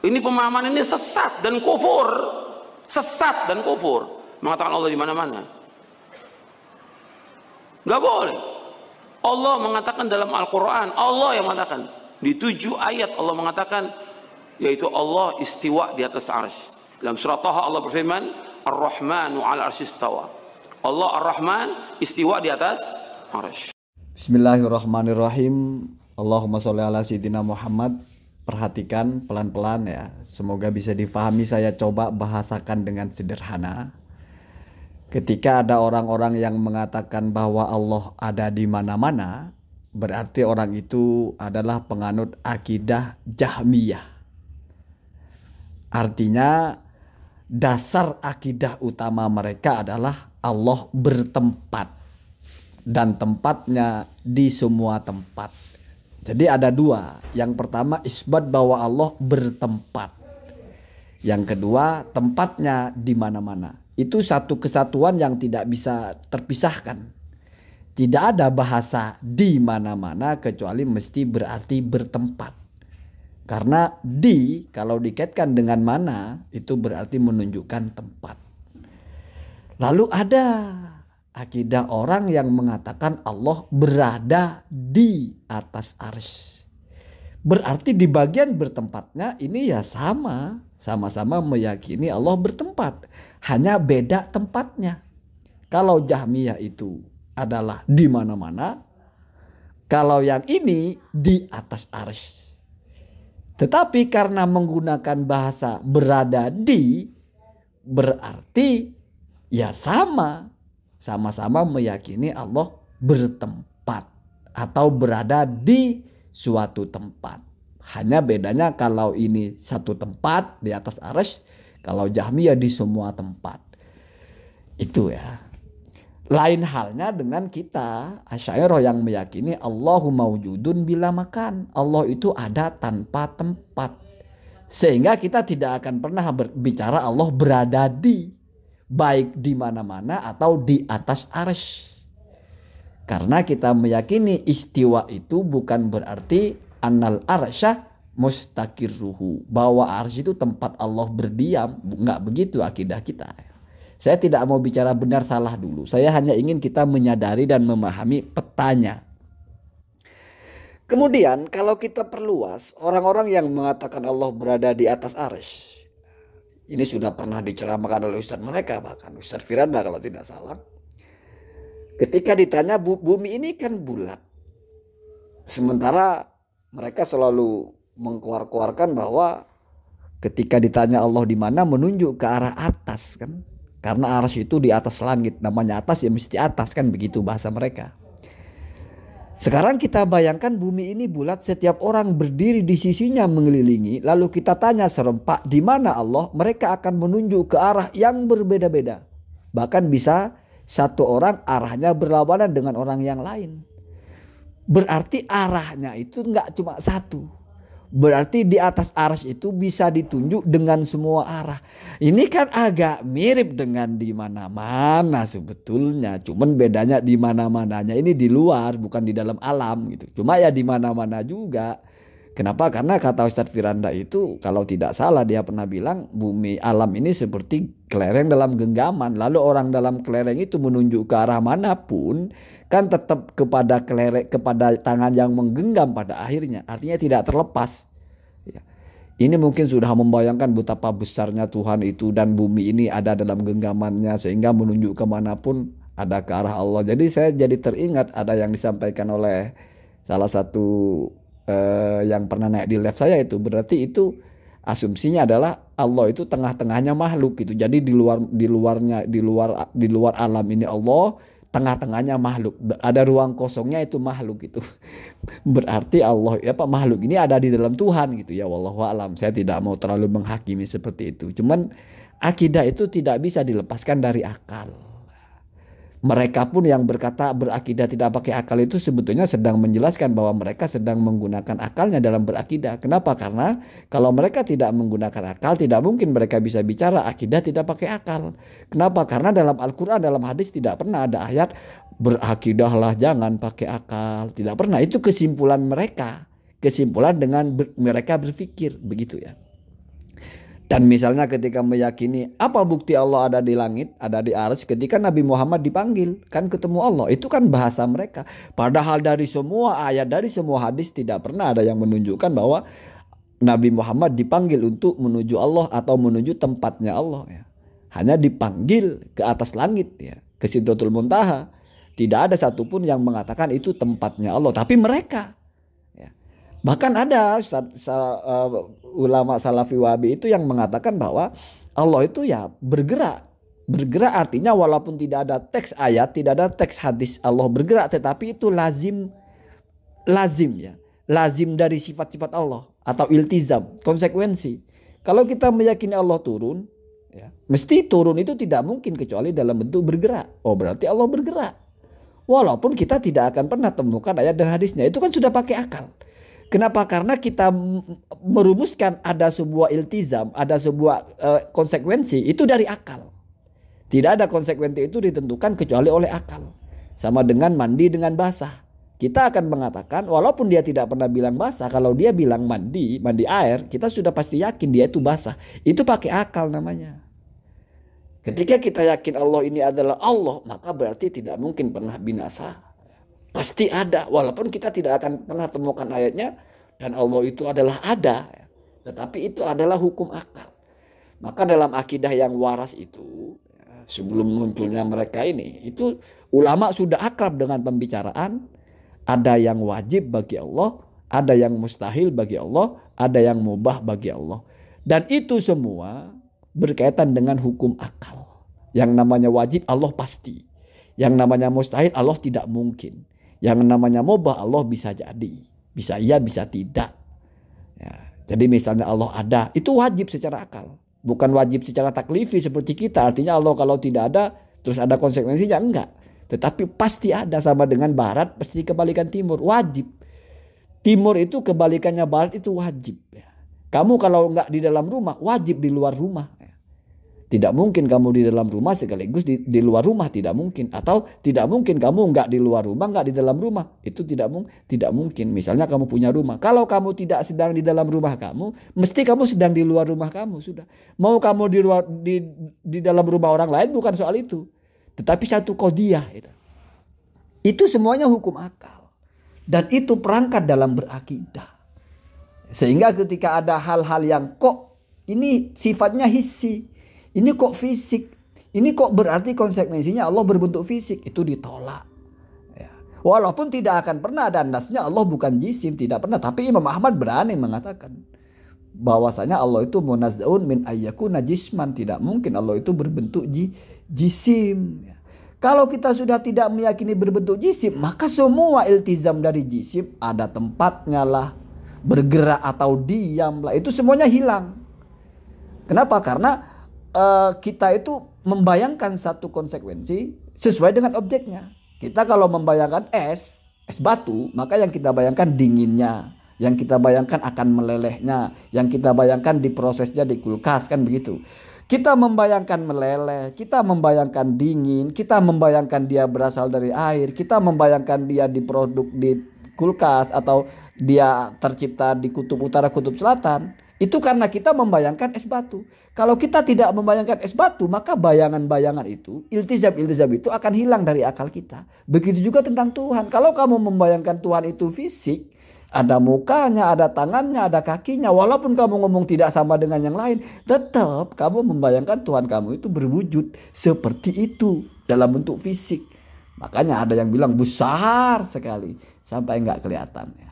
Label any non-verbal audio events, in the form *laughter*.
Ini pemahaman ini sesat dan kufur. Sesat dan kufur. Mengatakan Allah di mana-mana. Gak boleh. Allah mengatakan dalam Al-Quran. Allah yang mengatakan. Di tujuh ayat Allah mengatakan. Yaitu Allah istiwa di atas arsh. Dalam surah Taha Allah berfirman. Ar-Rahmanu al arshistawa. Allah Ar-Rahman istiwa di atas arsh. Bismillahirrahmanirrahim. Allahumma sholli ala sayyidina Muhammad perhatikan pelan-pelan ya. Semoga bisa difahami saya coba bahasakan dengan sederhana. Ketika ada orang-orang yang mengatakan bahwa Allah ada di mana-mana, berarti orang itu adalah penganut akidah Jahmiyah. Artinya dasar akidah utama mereka adalah Allah bertempat dan tempatnya di semua tempat jadi ada dua. Yang pertama isbat bahwa Allah bertempat. Yang kedua tempatnya di mana-mana. Itu satu kesatuan yang tidak bisa terpisahkan. Tidak ada bahasa di mana-mana kecuali mesti berarti bertempat. Karena di kalau dikaitkan dengan mana itu berarti menunjukkan tempat. Lalu ada akidah orang yang mengatakan Allah berada di atas arsy. Berarti di bagian bertempatnya ini ya sama, sama-sama meyakini Allah bertempat, hanya beda tempatnya. Kalau Jahmiyah itu adalah di mana-mana, kalau yang ini di atas arsy. Tetapi karena menggunakan bahasa berada di berarti ya sama sama-sama meyakini Allah bertempat atau berada di suatu tempat. Hanya bedanya kalau ini satu tempat di atas arsy, kalau Jahmiyah di semua tempat. Itu ya. Lain halnya dengan kita Asyairah yang meyakini Allahu maujudun bila makan. Allah itu ada tanpa tempat. Sehingga kita tidak akan pernah berbicara Allah berada di baik di mana-mana atau di atas arsy. Karena kita meyakini istiwa itu bukan berarti annal arsy mustakirruhu. Bahwa arsy itu tempat Allah berdiam. Nggak begitu akidah kita. Saya tidak mau bicara benar salah dulu. Saya hanya ingin kita menyadari dan memahami petanya. Kemudian kalau kita perluas orang-orang yang mengatakan Allah berada di atas arsy ini sudah pernah diceramakan oleh ustadz mereka bahkan ustadz Firanda kalau tidak salah ketika ditanya bumi ini kan bulat sementara mereka selalu mengkuar-kuarkan bahwa ketika ditanya Allah di mana menunjuk ke arah atas kan karena aras itu di atas langit namanya atas ya mesti atas kan begitu bahasa mereka sekarang kita bayangkan bumi ini bulat, setiap orang berdiri di sisinya mengelilingi, lalu kita tanya serempak di mana Allah, mereka akan menunjuk ke arah yang berbeda-beda. Bahkan bisa satu orang arahnya berlawanan dengan orang yang lain. Berarti arahnya itu nggak cuma satu. Berarti di atas aras itu bisa ditunjuk dengan semua arah. Ini kan agak mirip dengan di mana-mana sebetulnya. Cuman bedanya di mana-mananya ini di luar bukan di dalam alam gitu. Cuma ya di mana-mana juga. Kenapa? Karena kata Ustadz Firanda itu kalau tidak salah dia pernah bilang bumi alam ini seperti kelereng dalam genggaman. Lalu orang dalam kelereng itu menunjuk ke arah manapun kan tetap kepada kelereng kepada tangan yang menggenggam pada akhirnya. Artinya tidak terlepas. Ya. Ini mungkin sudah membayangkan betapa besarnya Tuhan itu dan bumi ini ada dalam genggamannya sehingga menunjuk kemanapun ada ke arah Allah. Jadi saya jadi teringat ada yang disampaikan oleh salah satu eh, yang pernah naik di live saya itu berarti itu asumsinya adalah Allah itu tengah-tengahnya makhluk gitu. Jadi di luar di luarnya di luar di luar alam ini Allah, tengah-tengahnya makhluk. Ada ruang kosongnya itu makhluk gitu. *laughs* Berarti Allah ya apa makhluk ini ada di dalam Tuhan gitu ya wallahu alam. Saya tidak mau terlalu menghakimi seperti itu. Cuman akidah itu tidak bisa dilepaskan dari akal mereka pun yang berkata berakidah tidak pakai akal itu sebetulnya sedang menjelaskan bahwa mereka sedang menggunakan akalnya dalam berakidah. Kenapa? Karena kalau mereka tidak menggunakan akal, tidak mungkin mereka bisa bicara akidah tidak pakai akal. Kenapa? Karena dalam Al-Quran, dalam hadis tidak pernah ada ayat berakidahlah jangan pakai akal. Tidak pernah. Itu kesimpulan mereka. Kesimpulan dengan ber mereka berpikir begitu ya. Dan misalnya ketika meyakini apa bukti Allah ada di langit, ada di aras ketika Nabi Muhammad dipanggil, kan ketemu Allah. Itu kan bahasa mereka. Padahal dari semua ayat, dari semua hadis tidak pernah ada yang menunjukkan bahwa Nabi Muhammad dipanggil untuk menuju Allah atau menuju tempatnya Allah ya. Hanya dipanggil ke atas langit ya, ke Sidratul Muntaha. Tidak ada satupun yang mengatakan itu tempatnya Allah, tapi mereka ya. Bahkan ada eh, ulama salafi wabi itu yang mengatakan bahwa Allah itu ya bergerak. Bergerak artinya walaupun tidak ada teks ayat, tidak ada teks hadis Allah bergerak tetapi itu lazim lazim ya. Lazim dari sifat-sifat Allah atau iltizam, konsekuensi. Kalau kita meyakini Allah turun, ya, mesti turun itu tidak mungkin kecuali dalam bentuk bergerak. Oh, berarti Allah bergerak. Walaupun kita tidak akan pernah temukan ayat dan hadisnya, itu kan sudah pakai akal. Kenapa? Karena kita merumuskan ada sebuah iltizam, ada sebuah uh, konsekuensi itu dari akal. Tidak ada konsekuensi itu ditentukan kecuali oleh akal. Sama dengan mandi dengan basah. Kita akan mengatakan walaupun dia tidak pernah bilang basah, kalau dia bilang mandi, mandi air, kita sudah pasti yakin dia itu basah. Itu pakai akal namanya. Ketika kita yakin Allah ini adalah Allah, maka berarti tidak mungkin pernah binasa. Pasti ada, walaupun kita tidak akan pernah temukan ayatnya dan Allah itu adalah ada. Ya. Tetapi itu adalah hukum akal. Maka dalam akidah yang waras itu ya, sebelum munculnya mereka ini itu ulama sudah akrab dengan pembicaraan ada yang wajib bagi Allah, ada yang mustahil bagi Allah, ada yang mubah bagi Allah. Dan itu semua berkaitan dengan hukum akal. Yang namanya wajib Allah pasti. Yang namanya mustahil Allah tidak mungkin. Yang namanya mubah Allah bisa jadi. Bisa iya, bisa tidak. Ya. Jadi misalnya Allah ada, itu wajib secara akal. Bukan wajib secara taklifi seperti kita. Artinya Allah kalau tidak ada, terus ada konsekuensinya. Enggak. Tetapi pasti ada sama dengan barat, pasti kebalikan timur. Wajib. Timur itu kebalikannya barat itu wajib. Ya. Kamu kalau enggak di dalam rumah, wajib di luar rumah. Tidak mungkin kamu di dalam rumah sekaligus di, di luar rumah tidak mungkin atau tidak mungkin kamu nggak di luar rumah nggak di dalam rumah itu tidak mung tidak mungkin. Misalnya kamu punya rumah, kalau kamu tidak sedang di dalam rumah kamu, mesti kamu sedang di luar rumah kamu sudah. Mau kamu di luar di di dalam rumah orang lain bukan soal itu, tetapi satu kodiah itu. Itu semuanya hukum akal dan itu perangkat dalam berakidah. Sehingga ketika ada hal-hal yang kok ini sifatnya hissi ini kok fisik? Ini kok berarti konsekuensinya Allah berbentuk fisik? Itu ditolak. Ya. Walaupun tidak akan pernah ada nasnya Allah bukan jisim, tidak pernah. Tapi Imam Ahmad berani mengatakan bahwasanya Allah itu munazzaun min ayyakuna najisman tidak mungkin Allah itu berbentuk jisim. Ya. Kalau kita sudah tidak meyakini berbentuk jisim, maka semua iltizam dari jisim ada tempatnya lah, bergerak atau diam lah, itu semuanya hilang. Kenapa? Karena uh, kita itu membayangkan satu konsekuensi sesuai dengan objeknya. Kita kalau membayangkan es, es batu, maka yang kita bayangkan dinginnya, yang kita bayangkan akan melelehnya, yang kita bayangkan diprosesnya di kulkas kan begitu. Kita membayangkan meleleh, kita membayangkan dingin, kita membayangkan dia berasal dari air, kita membayangkan dia diproduk di kulkas atau dia tercipta di kutub utara, kutub selatan itu karena kita membayangkan es batu. Kalau kita tidak membayangkan es batu, maka bayangan-bayangan itu, iltizab-iltizab itu akan hilang dari akal kita. Begitu juga tentang Tuhan. Kalau kamu membayangkan Tuhan itu fisik, ada mukanya, ada tangannya, ada kakinya, walaupun kamu ngomong tidak sama dengan yang lain, tetap kamu membayangkan Tuhan kamu itu berwujud seperti itu dalam bentuk fisik. Makanya ada yang bilang besar sekali sampai nggak kelihatan. Ya.